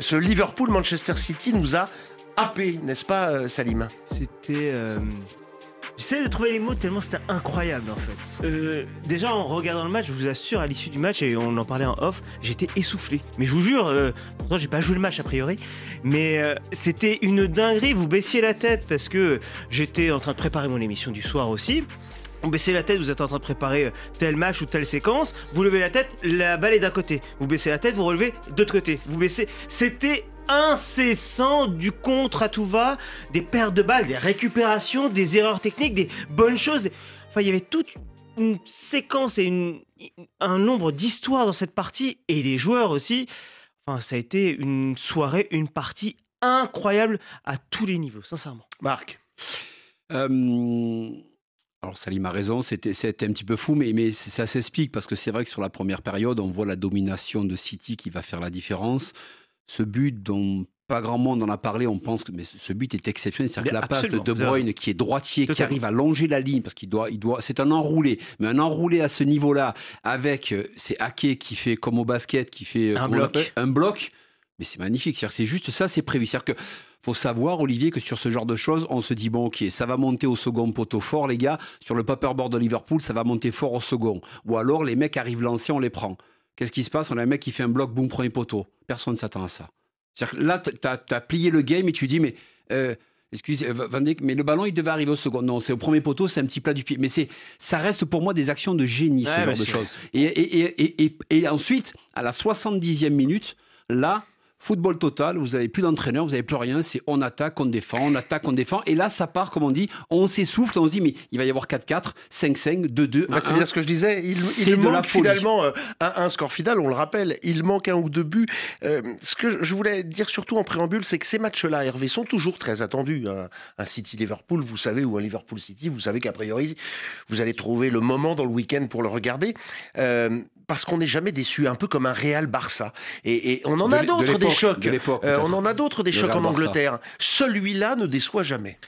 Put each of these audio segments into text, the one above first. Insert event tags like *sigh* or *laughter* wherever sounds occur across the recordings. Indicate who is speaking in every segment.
Speaker 1: ce Liverpool-Manchester City nous a happé, n'est-ce pas, euh, Salim C'était. Euh, j'essayais de trouver les mots tellement c'était incroyable en fait. Euh, déjà en regardant le match, je vous assure, à l'issue du match, et on en parlait en off, j'étais essoufflé. Mais je vous jure, euh, pourtant j'ai pas joué le match a priori, mais c'était une dinguerie. Vous baissiez la tête parce que j'étais en train de préparer mon émission du soir aussi. Vous baissez la tête, vous êtes en train de préparer euh, tel match ou telle séquence. Vous levez la tête, la balle est d'un côté. Vous baissez la tête, vous relevez d'autre côté. Vous baissez. C'était incessant du contre à tout va, des pertes de balles, des récupérations, des erreurs techniques, des bonnes choses. Enfin, il y avait toute une séquence et un nombre d'histoires dans cette partie et des joueurs aussi. Enfin, ça a été une soirée, une partie incroyable à tous les niveaux, sincèrement. Marc.
Speaker 2: Euh, alors Salim a raison, c'était un petit peu fou, mais, mais ça s'explique parce que c'est vrai que sur la première période, on voit la domination de City qui va faire la différence. Ce but dont pas grand monde en a parlé, on pense que mais ce but est exceptionnel, c'est-à-dire que la passe de De Bruyne qui est droitier, qui arrive à longer la ligne parce qu'il doit, il doit, c'est un enroulé, mais un enroulé à ce niveau-là avec euh, c'est hackers qui fait comme au basket, qui fait euh, un bloc mais c'est magnifique. C'est juste ça, c'est prévu. C'est-à-dire que faut savoir, Olivier, que sur ce genre de choses, on se dit bon, ok, ça va monter au second poteau fort, les gars. Sur le paperboard de Liverpool, ça va monter fort au second. Ou alors, les mecs arrivent lancés, on les prend. Qu'est-ce qui se passe On a un mec qui fait un bloc, boum, premier poteau. Personne ne s'attend à ça. C'est-à-dire que là, tu as, plié le game et tu dis mais. Euh, excusez, euh, mais le ballon, il devait arriver au second. Non, c'est au premier poteau, c'est un petit plat du pied. Mais c'est, ça reste pour moi des actions de génie, ce genre de choses. Et, et, et, ensuite, à la 70e minute, là, Football total, vous n'avez plus d'entraîneur, vous n'avez plus rien, c'est on attaque, on défend, on attaque, on défend. Et là, ça part, comme on dit,
Speaker 3: on s'essouffle, on se dit, mais il va y avoir 4-4, 5-5, 2-2. c'est bien ce que je disais, il, manque finalement euh, un, score final, on le rappelle, il manque un ou deux buts. Euh, ce que je voulais dire surtout en préambule, c'est que ces matchs-là, Hervé, sont toujours très attendus. Un, City-Liverpool, vous savez, ou un Liverpool-City, vous savez qu'a priori, vous allez trouver le moment dans le week-end pour le regarder. Euh, parce qu'on n'est jamais déçu, un peu comme un Real Barça. Et, on euh, en a d'autres des chocs. on en a d'autres des chocs en Angleterre. Celui-là ne déçoit jamais.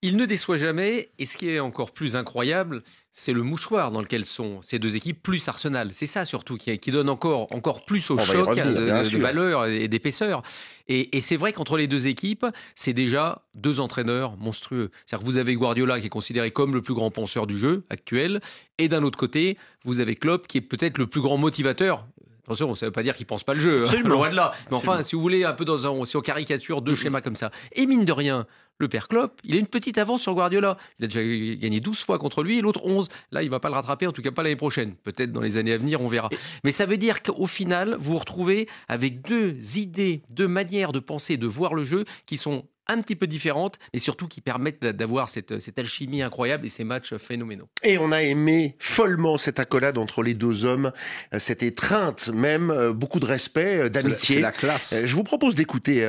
Speaker 3: Il ne déçoit
Speaker 4: jamais, et ce qui est encore plus incroyable, c'est le mouchoir dans lequel sont ces deux équipes, plus Arsenal. C'est ça surtout qui, donne encore, encore plus au choc euh, de, valeur et d'épaisseur. Et, c'est vrai qu'entre les deux équipes, c'est déjà deux entraîneurs monstrueux. C'est-à-dire que vous avez Guardiola qui est considéré comme le plus grand penseur du jeu actuel, et d'un autre côté, vous avez Klopp qui est peut-être le plus grand motivateur. Attention, ça ne veut pas dire qu'il ne pense pas le jeu, hein, *laughs* de là. Mais enfin, si vous voulez, un peu dans un, si on caricature deux schémas comme ça. Et mine de rien, le père Klopp, il a une petite avance sur Guardiola. Il a déjà gagné 12 fois contre lui et l'autre 11. Là, il ne va pas le rattraper, en tout cas pas l'année prochaine. Peut-être dans les années à venir, on verra. Mais ça veut dire qu'au final, vous vous retrouvez avec deux idées, deux manières de penser, de voir le jeu qui sont un petit peu différente, mais surtout qui permettent d'avoir cette, alchimie incroyable et ces matchs phénoménaux.
Speaker 3: Et on a aimé follement cette accolade entre les deux hommes, euh, cette étreinte même, euh, beaucoup de respect, euh, d'amitié. C'est la classe. Je vous propose d'écouter,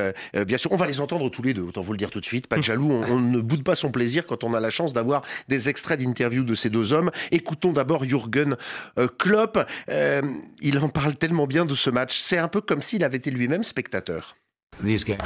Speaker 3: bien sûr, on va les entendre tous les deux, autant vous le dire tout de suite, pas de *laughs* jaloux, on, ne boude pas son plaisir quand on a la chance d'avoir des extraits d'interview de ces deux hommes. Écoutons d'abord Jürgen Klopp, il en parle tellement bien de ce match, c'est un peu comme s'il avait été lui-même spectateur. Ces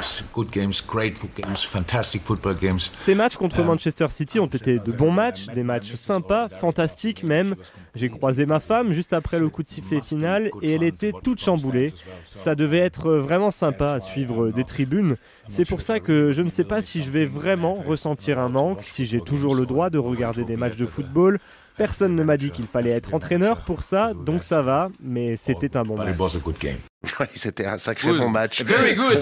Speaker 1: matchs contre um, Manchester City ont été de bons matchs, des matchs sympas, fantastiques même. J'ai croisé ma femme juste après le coup de sifflet final et elle était toute chamboulée. Ça devait être vraiment sympa à suivre des tribunes. C'est pour ça que je ne sais pas si je vais vraiment ressentir un manque, si j'ai toujours le droit de regarder des matchs de football. Personne ne m'a dit qu'il fallait être entraîneur pour ça, donc ça va, mais c'était un bon match.
Speaker 3: *laughs* c'était un sacré bon match. Very good.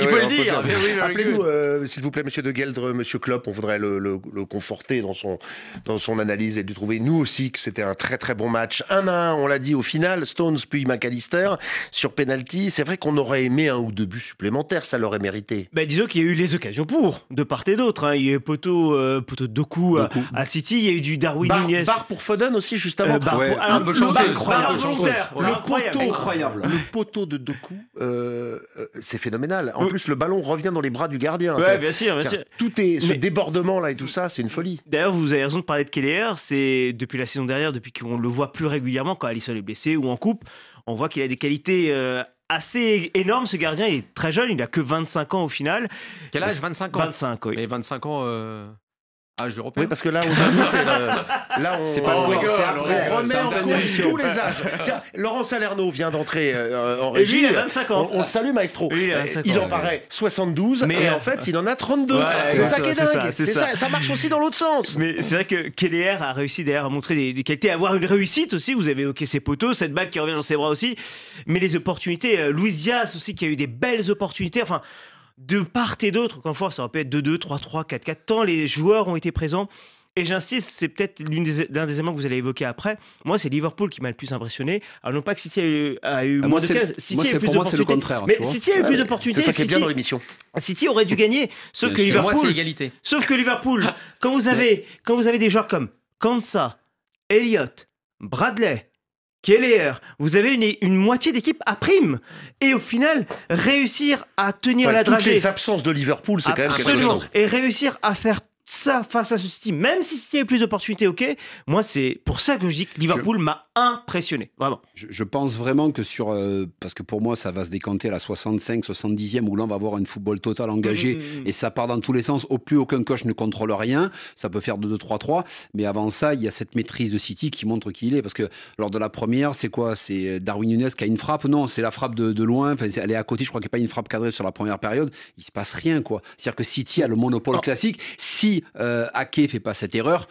Speaker 3: Il faut le dire. Appelez-nous, euh, s'il vous plaît, Monsieur De Geldre, Monsieur Klopp. On voudrait le, conforter dans son dans son analyse et lui trouver nous aussi que c'était un très très bon match. 1 1, on l'a dit au final. Stones puis McAllister sur penalty. C'est vrai qu'on aurait aimé un ou deux buts supplémentaires, ça l'aurait mérité.
Speaker 1: Bah, disons qu'il y a eu les occasions pour de part et d'autre. Hein. Il y a eu poteau euh, poteau euh, Doku, À, City. Il y a eu du Darwin bar, Barre pour Foden aussi juste avant. Euh, pour, un, peu incroyable. Le incroyable.
Speaker 3: Le poteau de deux coups euh, c'est phénoménal. En plus, le ballon revient dans les bras du gardien. bien sûr, Tout est, ce débordement là et tout ça, c'est
Speaker 1: une folie. D'ailleurs, vous avez raison de parler de Keller. C'est depuis la saison dernière, depuis qu'on le voit plus régulièrement quand Alisson est blessé ou en coupe, on voit qu'il a des qualités. Euh, assez énormes ce gardien. Il est très jeune, il a que 25 ans au final. Quel âge 25 ans 25, oui. Et 25 ans. Euh, ah, je européen. Oui, parce que là, aujourd'hui, c'est *laughs* là, on... c'est pas on remet en cause tous les
Speaker 5: âges.
Speaker 3: Tiens, Laurent Salerno vient d'entrer euh, en régie. il a 25 ans. On, le salue, maestro. il, en paraît 72, mais en euh, fait, il en a 32. c'est ça qui est dingue. Ça, marche
Speaker 1: aussi dans l'autre sens. Mais c'est vrai que Keller a réussi d'ailleurs à montrer des, qualités, à avoir une réussite aussi. Vous avez évoqué ses poteaux, cette balle qui revient dans ses bras aussi, mais les opportunités. Euh, Louis Diaz aussi, qui a eu des belles opportunités. Enfin, de part et d'autre. quand force ça aurait pu être 2-2, 3-3, 4-4. Tant les joueurs ont été présents. Et j'insiste, c'est peut-être l'un des, éléments que vous allez évoquer après. Moi, c'est Liverpool qui m'a le plus impressionné. Alors, non pas que City a eu, ah, moins de 15. moi, pour moi, c'est le contraire. Mais City a eu ah plus d'opportunités. C'est ça qui est bien dans l'émission. City aurait dû gagner. Sauf que Liverpool. Moi, c'est égalité. Sauf que Liverpool, *laughs* quand vous avez, quand vous avez des joueurs comme Kansa, Elliott, Bradley, qui vous avez une, une moitié d'équipe à prime. Et au final, réussir à tenir la dragée. Toutes les absences
Speaker 3: de Liverpool, c'est quand même quelque chose.
Speaker 1: Et réussir à faire ça face à ce City, même si City avait plus d'opportunités, ok. Moi, c'est pour ça que je dis que Liverpool m'a impressionné, vraiment.
Speaker 2: Je, pense vraiment que sur. Euh, parce que pour moi, ça va se décanter à la 65, 70e, où là, on va avoir un football total engagé et ça part dans tous les sens. Au plus, aucun coach ne contrôle rien. Ça peut faire 2-2-3-3. Mais avant ça, il y a cette maîtrise de City qui montre qui il est. Parce que lors de la première, c'est quoi C'est euh, Darwin Nunes qui a une frappe Non, c'est la frappe de, loin. Enfin, elle est à côté. Je crois qu'il n'y a pas une frappe cadrée sur la première période. Il se passe rien, quoi. C'est-à-dire que City a le monopole classique. Si si euh, ne fait pas cette erreur,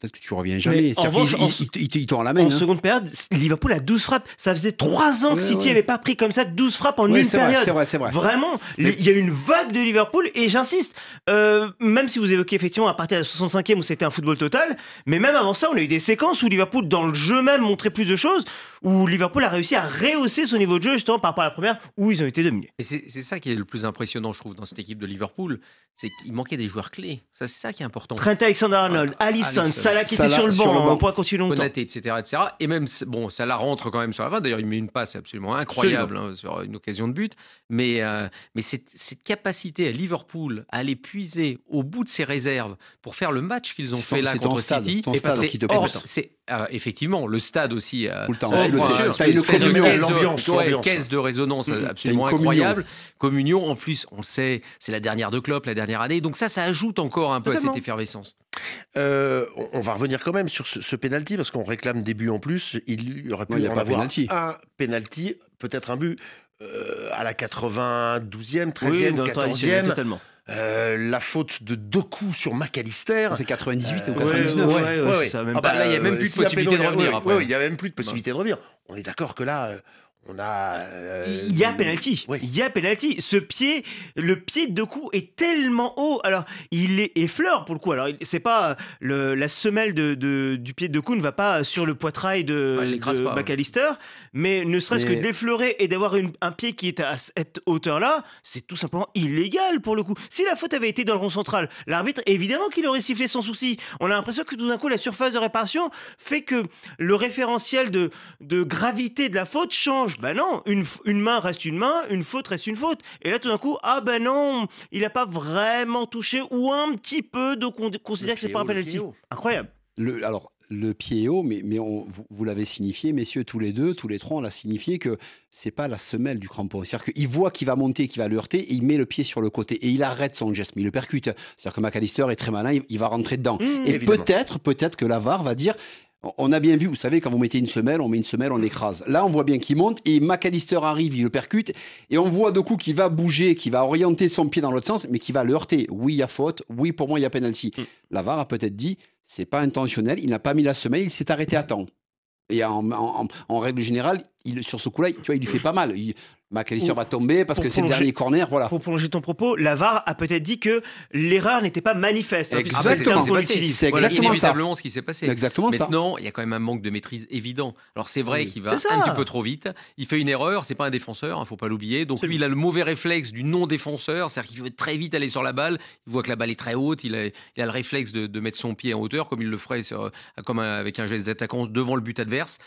Speaker 2: peut-être que tu reviens jamais. En il, en, il, en hein. seconde
Speaker 1: période, Liverpool a 12 frappes. Ça faisait 3 ans que City n'avait pas pris comme ça 12 frappes en une période. c'est vrai, vrai. Vraiment, il y a eu une vague de Liverpool et j'insiste, euh, même si vous évoquez effectivement à partir de la 65e où c'était un football total, mais même avant ça, on a eu des séquences où Liverpool, dans le jeu même, montrait plus de choses où Liverpool a réussi à rehausser son niveau de jeu justement par rapport à la première où ils ont été dominés. Et c'est ça qui
Speaker 4: est le plus impressionnant, je trouve, dans cette équipe de Liverpool, c'est qu'il manquait des joueurs clés. C'est ça qui est important. Trent
Speaker 1: Alexander-Arnold, Allison, Salah qui était sur le banc, on
Speaker 4: continuer longtemps. Konaté, etc., etc. Et même, bon, Salah rentre quand même sur la fin. D'ailleurs, il met une passe absolument incroyable hein, sur une occasion de but. Mais, euh, cette, capacité à Liverpool à aller puiser au bout de ses réserves pour faire le match qu'ils ont fait là contre City, c'est hors, euh, effectivement, le stade aussi. Euh, Tout caisse de résonance mm-hmm. euh, absolument incroyable. Communion. en plus, on sait, c'est la dernière de Klopp, la dernière année. Donc ça, ça ajoute encore un peu à cette effervescence.
Speaker 3: Euh, on va revenir quand même sur ce, ce pénalty parce qu'on réclame des buts en plus. Il y aurait pu y, un pénalty, peut-être un but à la 92e, 13e, 14e. Euh, la faute de deux sur McAllister. C'est 98 euh, ou 99 ouais, ça, même Là, ah bah, il n'y euh, a même plus de possibilité de revenir. il n'y a même plus de possibilité de revenir.
Speaker 1: On est d'accord que là, euh, on a. Euh, il y a penalty. Il y a penalty. Ce pied, le pied de coup est tellement haut. Alors, il est effleure pour le coup. Alors, c'est pas euh, la semelle de, du pied de coup ne va pas sur le poitrail de, Bacalister mais ne serait-ce que d'effleurer et d'avoir un pied qui est à cette hauteur-là, c'est tout simplement illégal pour le coup. Si la faute avait été dans le rond central, l'arbitre, évidemment qu'il aurait sifflé sans souci. On a l'impression que tout d'un coup, la surface de réparation fait que le référentiel de, de gravité de la faute change ben non, une, main reste une main, une faute reste une faute. Et là, tout d'un coup, ah ben non, il n'a pas vraiment touché ou un petit peu, donc on considère que c'est pas un penalty.
Speaker 2: Incroyable. alors, le pied haut, mais, mais on, vous, l'avez signifié, messieurs, tous les deux, tous les trois, on l'a signifié que c'est pas la semelle du crampon. C'est-à-dire qu'il voit qu'il va monter, qu'il va le heurter, et il met le pied sur le côté et il arrête son geste, mais il le percute. C'est-à-dire que McAllister est très malin, il, va rentrer dedans. Mmh. et peut-être, peut-être que l'avare va dire on a bien vu, vous savez, quand vous mettez une semelle, on met une semelle, on écrase. Là, on voit bien qu'il monte et McAllister arrive, il le percute et on voit coup, qu'il va bouger, qu'il va orienter son pied dans l'autre sens, mais qui va le heurter. Oui, il y a faute. Oui, pour moi, il y a penalty. Hmm. Lavar a peut-être dit, c'est pas intentionnel, il n'a pas mis la semelle, il s'est arrêté à temps. Et en règle générale, sur ce coup-là, tu vois, il lui fait pas mal. Ma va tomber parce que c'est le dernier corner. Voilà.
Speaker 1: Pour prolonger ton propos, Lavar a peut-être dit que l'erreur n'était pas manifeste. Ah, exactement. C'est ce inévitablement ce qui s'est passé. Exactement
Speaker 4: Maintenant, il y a quand même un manque de maîtrise évident. Alors c'est vrai qu'il va un petit peu trop vite. Il fait une erreur. C'est pas un défenseur, il hein, ne faut pas l'oublier. Donc lui, il a le mauvais réflexe du non-défenseur, c'est-à-dire qu'il veut très vite aller sur la balle. Il voit que la balle est très haute. Il a, le réflexe de, mettre son pied en hauteur comme il le ferait avec un geste d'attaquant devant le but adverse.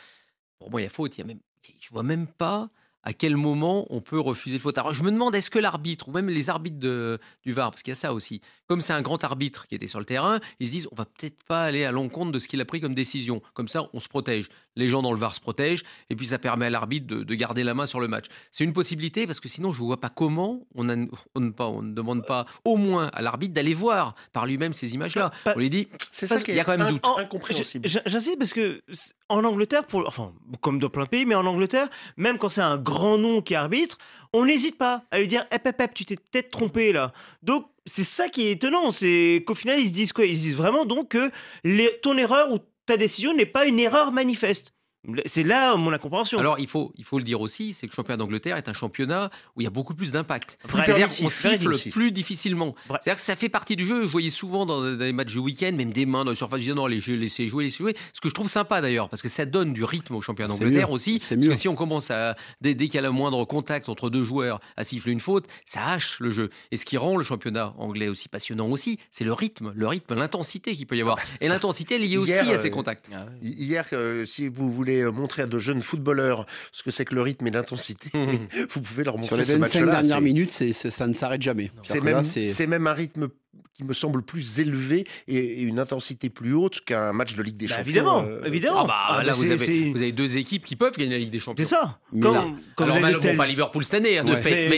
Speaker 4: Pour moi, il y a faute. Il y a même je vois même pas à quel moment on peut refuser le faute. je me demande, est-ce que l'arbitre, ou même les arbitres de, du VAR, parce qu'il y a ça aussi, comme c'est un grand arbitre qui était sur le terrain, ils se disent, on va peut-être pas aller à l'encontre de ce qu'il a pris comme décision. Comme ça, on se protège. Les gens dans le VAR se protègent, et puis ça permet à l'arbitre de, garder la main sur le match. C'est une possibilité, parce que sinon, je ne vois pas comment on, ne, on ne demande pas au moins à l'arbitre d'aller voir par lui-même ces images-là. Ah, on lui dit,
Speaker 1: c'est qu'il y a quand même doute. Oh, j'insiste parce que en Angleterre, pour, enfin, comme dans plein de pays, mais en Angleterre, même quand c'est un grand nom qui arbitre, on n'hésite pas à lui dire eh, tu t'es peut-être trompé là. Donc c'est ça qui est étonnant, c'est qu'au final ils se disent quoi Ils se disent vraiment donc que ton erreur ou ta décision n'est pas une erreur manifeste. C'est là mon
Speaker 4: incompréhension. Alors, il faut, il faut le dire aussi, c'est que le championnat d'Angleterre est un championnat où il y a beaucoup plus d'impact. C'est-à-dire qu'on siffle plus difficilement. C'est-à-dire que ça fait partie du jeu. Je voyais souvent dans, les matchs du week-end, même des mains dans les surfaces, je disais non, laissez les jouer, laissez jouer. Ce que je trouve sympa d'ailleurs, parce que ça donne du rythme au championnat d'Angleterre aussi. Parce que si on commence à, dès, qu'il y a le moindre contact entre deux joueurs, à siffler une faute, ça hache le jeu. Et ce qui rend le championnat anglais aussi passionnant aussi, c'est le rythme, le rythme, l'intensité qu'il peut y avoir. Et l'intensité liée aussi à ces euh, contacts.
Speaker 3: Hier, euh, si vous voulez euh, montrer à de jeunes footballeurs ce que c'est que le rythme et l'intensité, mmh. *laughs* vous pouvez leur montrer Sur les dernières minutes, ça ne s'arrête jamais. c'est... même un rythme qui me semble plus élevé et, une intensité plus haute qu'un match de Ligue des bah, Champions. Évidemment, euh, évidemment. Ah, bah, ah, là, bah, vous avez,
Speaker 4: vous avez, deux équipes qui peuvent gagner la Ligue des Champions. C'est ça. Comme quand, pas Liverpool cette année,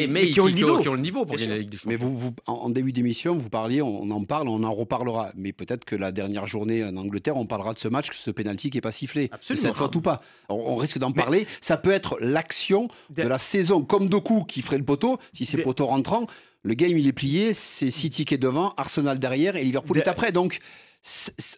Speaker 4: mais, qui, ont le niveau pour gagner la Ligue des
Speaker 2: Champions. Mais vous, en début d'émission, vous parliez, on en parle, on en reparlera. Mais peut-être que la dernière journée en Angleterre, on parlera de ce match, ce pénalty qui n'est pas sifflé. Absolument. Cette fois, tout pas. on risque d'en parler. Ça peut être l'action de la saison, comme Doku qui ferait le poteau, si c'est poteau rentrant le game il est plié, c'est City qui est devant, Arsenal derrière et Liverpool est après. Donc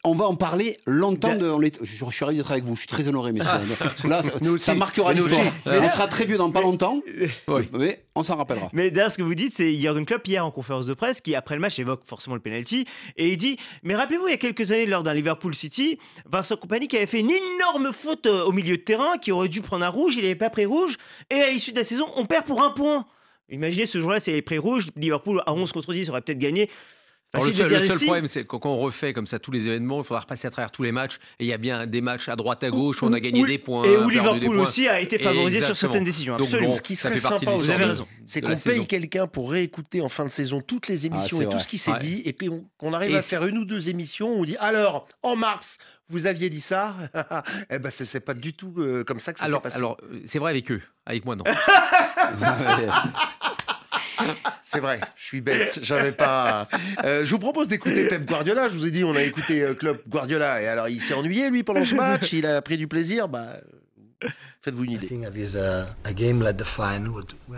Speaker 2: on va en parler longtemps. je, suis ravi d'être avec vous. Je suis très honoré, messieurs. Ah. parce que là, *laughs* ça marquera l'histoire. On sera très
Speaker 1: vieux dans pas longtemps. *laughs* Oui. Mais on s'en rappellera. Mais d'ailleurs, ce que vous dites, c'est Jürgen Klopp hier en conférence de presse qui, après le match, évoque forcément le penalty et il dit Mais rappelez-vous, il y a quelques années, lors d'un Liverpool City, Vincent Compagnie qui avait fait une énorme faute euh, au milieu de terrain, qui aurait dû prendre un rouge, il n'avait pas pris rouge, et à l'issue de la saison, on perd pour un point. Imaginez ce jour-là, c'est les pré rouges, Liverpool à 11 contre 10 aurait peut-être gagné. le seul, problème,
Speaker 4: c'est quand on refait comme ça tous les événements, il faudra repasser à travers tous les matchs. Et il y a bien des matchs à droite, à gauche, où, on a gagné des points. Et où Liverpool
Speaker 3: aussi a été favorisé sur certaines décisions. Donc, ce qui serait sympa, c'est qu'on paye quelqu'un pour réécouter en fin de saison toutes les ah, émissions et tout ce qui s'est dit, et puis qu'on arrive à faire une ou deux émissions où on dit alors, en mars, vous aviez dit ça *laughs* Eh ben, c'est pas du tout euh, comme ça que ça s'est passé. Alors, euh, c'est vrai avec eux, avec moi, non. *laughs* *laughs* C'est vrai, je suis bête, j'avais pas. Euh, je vous propose d'écouter Pep Guardiola. Je vous ai dit, on a écouté Club euh, Guardiola. Et alors, il s'est ennuyé, lui, pendant ce match. Il a pris du plaisir. Bah. Faites-vous une idée.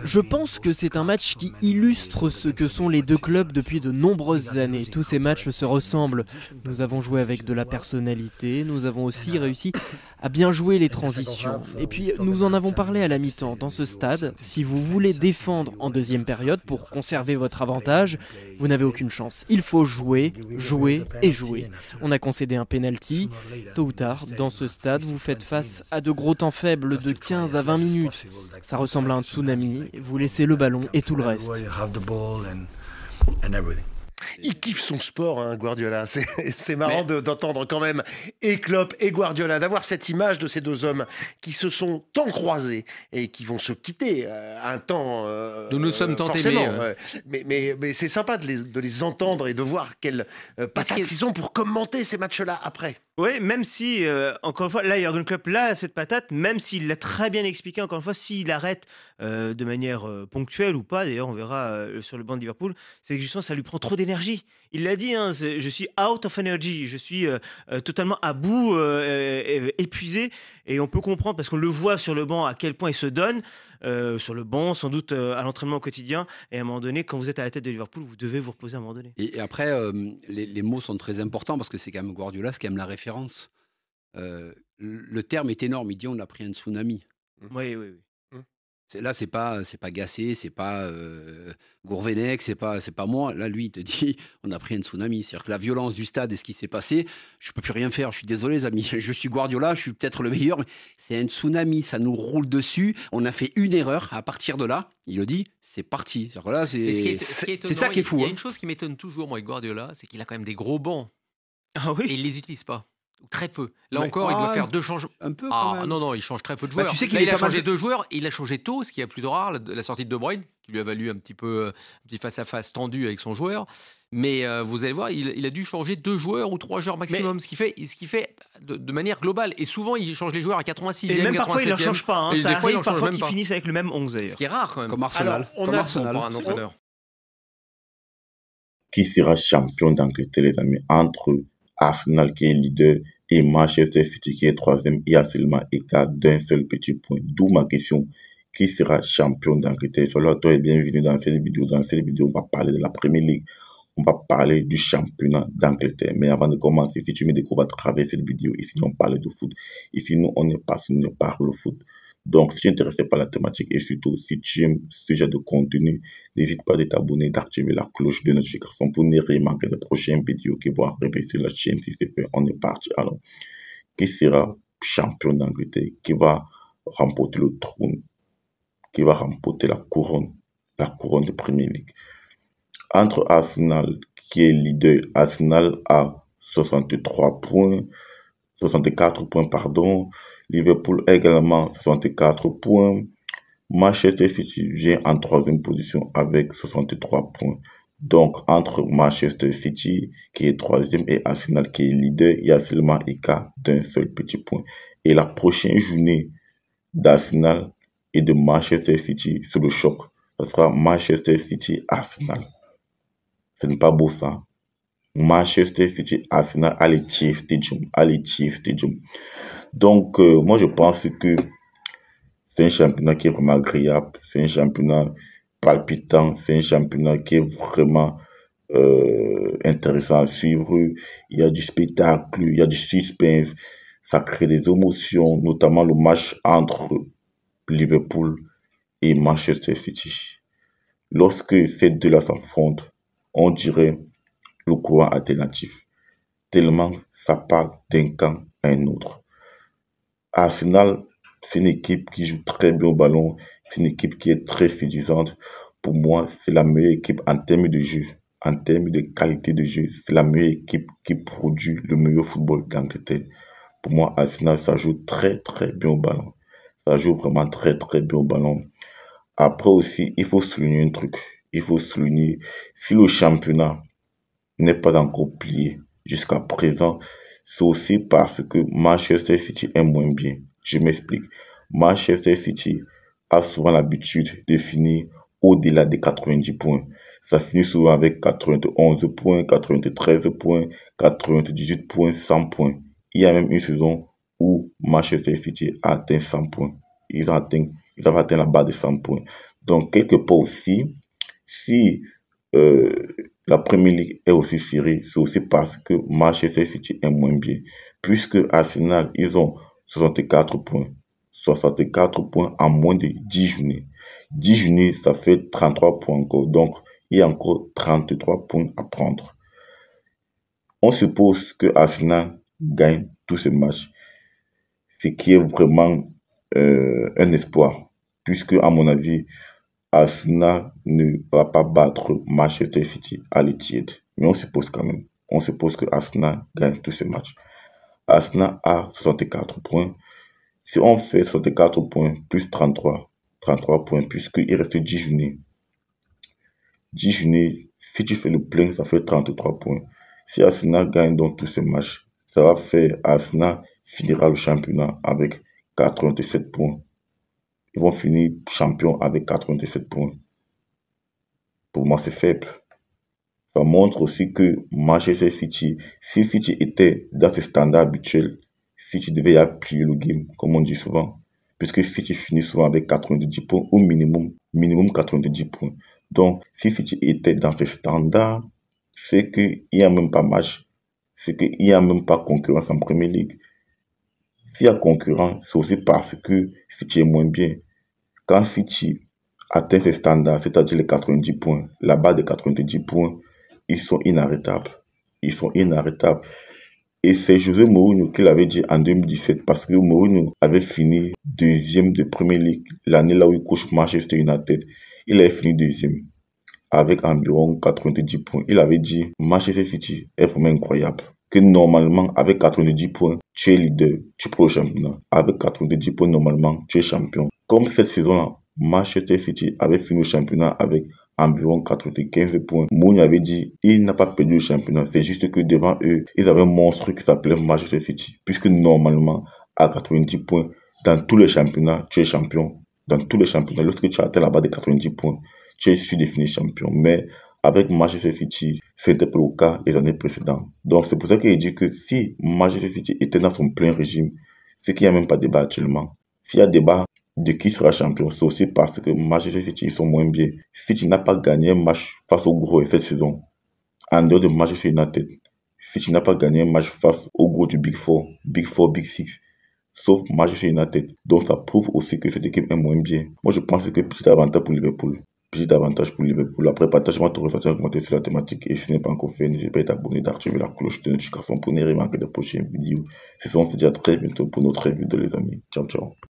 Speaker 3: Je
Speaker 4: pense que c'est un match qui illustre ce que sont les deux clubs depuis de nombreuses années. Tous ces matchs se ressemblent. Nous avons joué avec de la personnalité, nous avons aussi réussi à bien jouer les transitions. Et puis nous en avons parlé à la mi-temps. Dans ce stade, si vous voulez défendre en deuxième période pour conserver votre avantage, vous n'avez aucune chance. Il faut jouer, jouer et jouer. On a concédé un penalty. Tôt ou tard, dans ce stade, vous faites face à de gros temps faibles
Speaker 1: de 15 à 20 minutes. Ça ressemble à un tsunami. Vous laissez le ballon et tout le reste. Il kiffe
Speaker 3: son sport, Guardiola. C'est marrant d'entendre quand même et Klopp et Guardiola, d'avoir cette image de ces deux hommes qui se sont tant croisés et qui vont se quitter un temps. nous nous sommes tant aimés. Mais, c'est sympa de les, entendre et de voir quelle patate ils ont pour commenter ces matchs-là après.
Speaker 1: Oui, même si, euh, encore une fois, là, Jürgen Klopp, là, cette patate, même s'il l'a très bien expliqué, encore une fois, s'il arrête euh, de manière euh, ponctuelle ou pas, d'ailleurs, on verra sur le banc de Liverpool, c'est que justement, ça lui prend trop d'énergie. Il l'a dit, hein, je suis out of energy, je suis totalement à bout, épuisé, et on peut comprendre, parce qu'on le voit sur le banc, à quel point il se donne. Euh, sur le banc, sans doute euh, à l'entraînement au quotidien. Et à un moment donné, quand vous êtes à la tête de Liverpool, vous devez vous reposer à un moment donné.
Speaker 2: Et, après, euh, les, les, mots sont très importants parce que c'est quand même Guardiola, c'est quand même la référence. le terme est énorme. Il dit on a pris un tsunami. Oui, oui, oui. Là, c'est pas, c'est pas Gassé, c'est pas Gourvenec, c'est pas, c'est pas moi. Là, lui, il te *laughs* dit, on a pris un tsunami. C'est-à-dire que la violence du stade et ce qui s'est passé, je peux plus rien faire. Je suis désolé, les amis. *laughs* Je suis Guardiola, je suis peut-être le meilleur, c'est un tsunami. Ça nous roule dessus. On a fait une erreur. À partir de là, il le dit, c'est parti. C'est ça qui est fou. Il y a hein. une
Speaker 4: chose qui m'étonne toujours, moi, avec Guardiola, c'est qu'il a quand même des gros bancs. Ah oui. Et il les utilise pas. Très peu. Là encore, il doit ah, faire deux changements. Un peu. Ah, quand ah non non, il change très peu de bah, joueurs. Il a changé deux joueurs. Il a changé tôt, ce qui est plus de rare. La, sortie de De Bruyne, qui lui a valu un petit peu euh, un petit face à face tendu avec son joueur. Mais euh, vous allez voir, il, a dû changer deux joueurs ou trois joueurs maximum, ce qui fait, ce qui fait de, manière globale. Et souvent, il change les joueurs à 86e, et e même parfois, il ne change pas. Hein, fois, parfois finissent
Speaker 1: avec le même 11. Ce qui est rare quand même. Comme Arsenal. on a Arsenal. un entraîneur.
Speaker 5: Qui sera champion d'Angleterre, les amis, entre Arsenal qui est leader et Manchester City qui est troisième et a seulement écart d'un seul petit point. D'où ma question qui sera champion d'Angleterre Salut à toi et bienvenue dans cette vidéo. Dans cette vidéo, on va parler de la Premier League. On va parler du championnat d'Angleterre. Mais avant de commencer, si tu me découvres à travers cette vidéo, ici on parle de foot. Ici nous on est passionné par le foot. Donc, si tu es intéressé par la thématique et surtout si tu aimes ce genre de contenu, n'hésite pas à t'abonner, d'activer la cloche de notification pour ne rien manquer des prochaines vidéos qui vont arriver sur la chaîne. Si c'est fait, on est parti. Alors, qui sera champion d'Angleterre Qui va remporter le trône Qui va remporter la couronne La couronne de Premier League Entre Arsenal, qui est leader, Arsenal a 63 points, 64 points, pardon. Liverpool également 64 points. Manchester City vient en troisième position avec 63 points. Donc, entre Manchester City, qui est troisième, et Arsenal, qui est leader, il y a seulement écart d'un seul petit point. Et la prochaine journée d'Arsenal et de Manchester City sur le choc, ce sera Manchester City-Arsenal. Ce n'est pas beau ça. Manchester City-Arsenal, allez, allez, Stadium. Donc, euh, moi, je pense que c'est un championnat qui est vraiment agréable, c'est un championnat palpitant, c'est un championnat qui est vraiment euh, intéressant à suivre. Il y a du spectacle, il y a du suspense, ça crée des émotions, notamment le match entre Liverpool et Manchester City. Lorsque ces deux-là s'affrontent, on dirait le courant alternatif, tellement ça part d'un camp à un autre. Arsenal, c'est une équipe qui joue très bien au ballon. C'est une équipe qui est très séduisante. Pour moi, c'est la meilleure équipe en termes de jeu, en termes de qualité de jeu. C'est la meilleure équipe qui produit le meilleur football d'Angleterre. Pour moi, Arsenal, ça joue très, très bien au ballon. Ça joue vraiment très, très bien au ballon. Après aussi, il faut souligner un truc. Il faut souligner, si le championnat n'est pas encore plié jusqu'à présent, c'est aussi parce que Manchester City est moins bien. Je m'explique. Manchester City a souvent l'habitude de finir au-delà des 90 points. Ça finit souvent avec 91 points, 93 points, 98 points, 100 points. Il y a même une saison où Manchester City a atteint 100 points. Ils ont atteint, ils atteint la barre de 100 points. Donc, quelque part aussi, si euh, la première League est aussi serrée, c'est aussi parce que Manchester City est moins bien. Puisque Arsenal, ils ont 64 points. 64 points en moins de 10 journées. 10 journées, ça fait 33 points Donc, il y a encore 33 points à prendre. On suppose que Arsenal gagne tous ces matchs, ce qui est vraiment euh, un espoir. Puisque, à mon avis, Arsenal ne va pas battre Manchester City à l'étude, Mais on suppose quand même. On suppose que asna gagne tous ces matchs. Arsenal a 64 points. Si on fait 64 points plus 33, 33 points, puisqu'il reste 10 journées. 10 journées, si tu fais le plein, ça fait 33 points. Si asna gagne donc tous ces matchs, ça va faire asna finira le championnat avec 87 points. Ils vont finir champion avec 97 points. Pour moi, c'est faible. Ça montre aussi que Manchester City, si City était dans ses standards habituels, City devait appuyer le game, comme on dit souvent. Puisque City finit souvent avec 90 points, au minimum, minimum 90 points. Donc, si City était dans ses standards, c'est qu'il n'y a même pas match, c'est qu'il n'y a même pas concurrence en Premier League. S'il y a concurrence, c'est aussi parce que City est moins bien. Quand City atteint ses standards, c'est-à-dire les 90 points, la barre des 90 points, ils sont inarrêtables. Ils sont inarrêtables. Et c'est José Mourinho qui l'avait dit en 2017 parce que Mourinho avait fini deuxième de Premier League l'année là où il couche Manchester United. Il avait fini deuxième avec environ 90 points. Il avait dit Manchester City est vraiment incroyable. Que normalement, avec 90 points, tu es leader, tu es pro Avec 90 points, normalement, tu es champion. Comme cette saison-là, Manchester City avait fini le championnat avec environ 95 points. Mouni avait dit, il n'a pas perdu le championnat, c'est juste que devant eux, ils avaient un monstre qui s'appelait Manchester City. Puisque normalement, à 90 points, dans tous les championnats, tu es champion. Dans tous les championnats, lorsque tu atteins la barre des 90 points, tu es sûr champion. Mais avec Manchester City, c'était pas le cas les années précédentes. Donc c'est pour ça qu'il dit que si Manchester City était dans son plein régime, ce qu'il n'y a même pas débat actuellement, s'il y a débat, de qui sera champion. C'est aussi parce que Manchester City, ils sont moins bien. City n'a pas gagné un match face au gros cette saison, en dehors de Manchester United. City n'a pas gagné un match face au gros du Big Four, Big Four, Big Six, sauf Manchester United. Donc ça prouve aussi que cette équipe est moins bien. Moi, je pense que petit avantage pour Liverpool. Petit avantage pour Liverpool. Après, partage-moi ton ressenti commenter sur la thématique. Et si ce n'est pas encore fait, n'hésitez pas à t'abonner, d'activer la cloche de notification pour ne rien manquer de prochaines vidéos. Ce sont déjà très bientôt pour notre revue de les amis. Ciao, ciao.